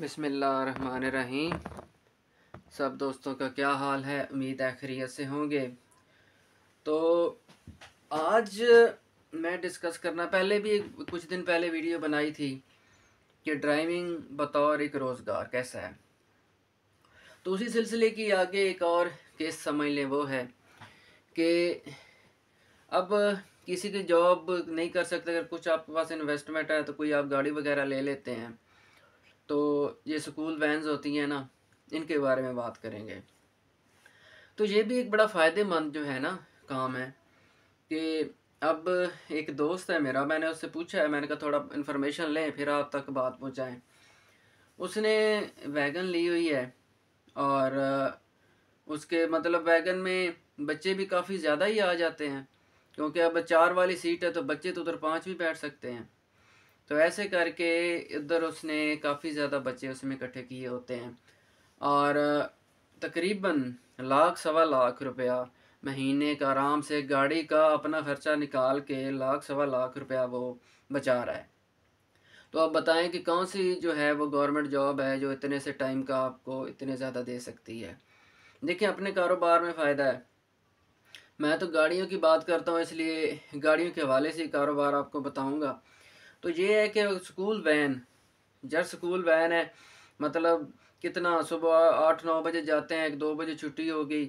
बिसमीम सब दोस्तों का क्या हाल है उम्मीद है से होंगे तो आज मैं डिस्कस करना पहले भी कुछ दिन पहले वीडियो बनाई थी कि ड्राइविंग बतौर एक रोज़गार कैसा है तो उसी सिलसिले की आगे एक और केस समझ लें वो है कि अब किसी की जॉब नहीं कर सकते अगर कुछ आपके पास इन्वेस्टमेंट है तो कोई आप गाड़ी वगैरह ले लेते हैं तो ये स्कूल वैन्स होती हैं ना इनके बारे में बात करेंगे तो ये भी एक बड़ा फ़ायदेमंद जो है ना काम है कि अब एक दोस्त है मेरा मैंने उससे पूछा है मैंने कहा थोड़ा इन्फॉर्मेशन लें फिर आप तक बात पहुँचाएँ उसने वैगन ली हुई है और उसके मतलब वैगन में बच्चे भी काफ़ी ज़्यादा ही आ जाते हैं क्योंकि अब चार वाली सीट है तो बच्चे तो उधर पाँच भी बैठ सकते हैं तो ऐसे करके इधर उसने काफ़ी ज़्यादा बच्चे उसमें इकट्ठे किए होते हैं और तकरीबन लाख सवा लाख रुपया महीने का आराम से गाड़ी का अपना खर्चा निकाल के लाख सवा लाख रुपया वो बचा रहा है तो आप बताएं कि कौन सी जो है वो गवर्नमेंट जॉब है जो इतने से टाइम का आपको इतने ज़्यादा दे सकती है देखिए अपने कारोबार में फ़ायदा है मैं तो गाड़ियों की बात करता हूँ इसलिए गाड़ियों के हवाले से कारोबार आपको बताऊँगा तो ये है कि स्कूल वैन जब स्कूल वैन है मतलब कितना सुबह आठ नौ बजे जाते हैं एक दो बजे छुट्टी हो गई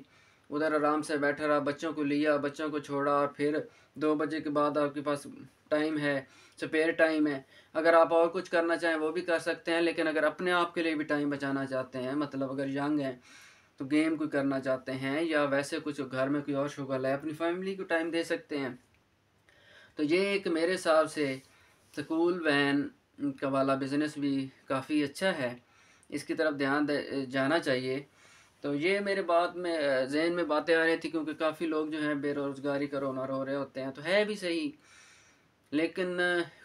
उधर आराम से बैठा रहा बच्चों को लिया बच्चों को छोड़ा और फिर दो बजे के बाद आपके पास टाइम है स्पेयर टाइम है अगर आप और कुछ करना चाहें वो भी कर सकते हैं लेकिन अगर अपने आप के लिए भी टाइम बचाना चाहते हैं मतलब अगर यंग हैं तो गेम कोई करना चाहते हैं या वैसे कुछ घर में कोई और शुगर है अपनी फैमिली को टाइम दे सकते हैं तो ये एक मेरे हिसाब से स्कूल वैन का वाला बिज़नेस भी काफ़ी अच्छा है इसकी तरफ ध्यान जाना चाहिए तो ये मेरे बात में जहन में बातें आ रही थी क्योंकि काफ़ी लोग जो हैं बेरोज़गारी का रोना रो रहे होते हैं तो है भी सही लेकिन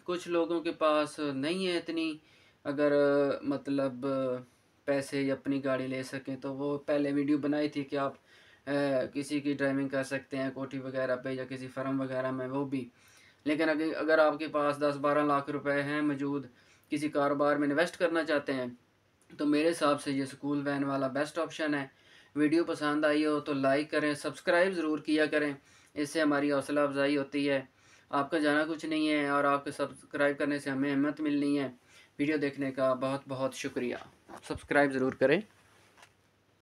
कुछ लोगों के पास नहीं है इतनी अगर मतलब पैसे या अपनी गाड़ी ले सकें तो वो पहले वीडियो बनाई थी कि आप किसी की ड्राइविंग कर सकते हैं कोठी वगैरह पे या किसी फर्म वगैरह में वो भी लेकिन अगर अगर आपके पास दस बारह लाख रुपए हैं मौजूद किसी कारोबार में इन्वेस्ट करना चाहते हैं तो मेरे हिसाब से ये स्कूल वैन वाला बेस्ट ऑप्शन है वीडियो पसंद आई हो तो लाइक करें सब्सक्राइब ज़रूर किया करें इससे हमारी हौसला अफजाई होती है आपका जाना कुछ नहीं है और आपके सब्सक्राइब करने से हमें हिम्मत मिलनी है वीडियो देखने का बहुत बहुत शुक्रिया सब्सक्राइब ज़रूर करें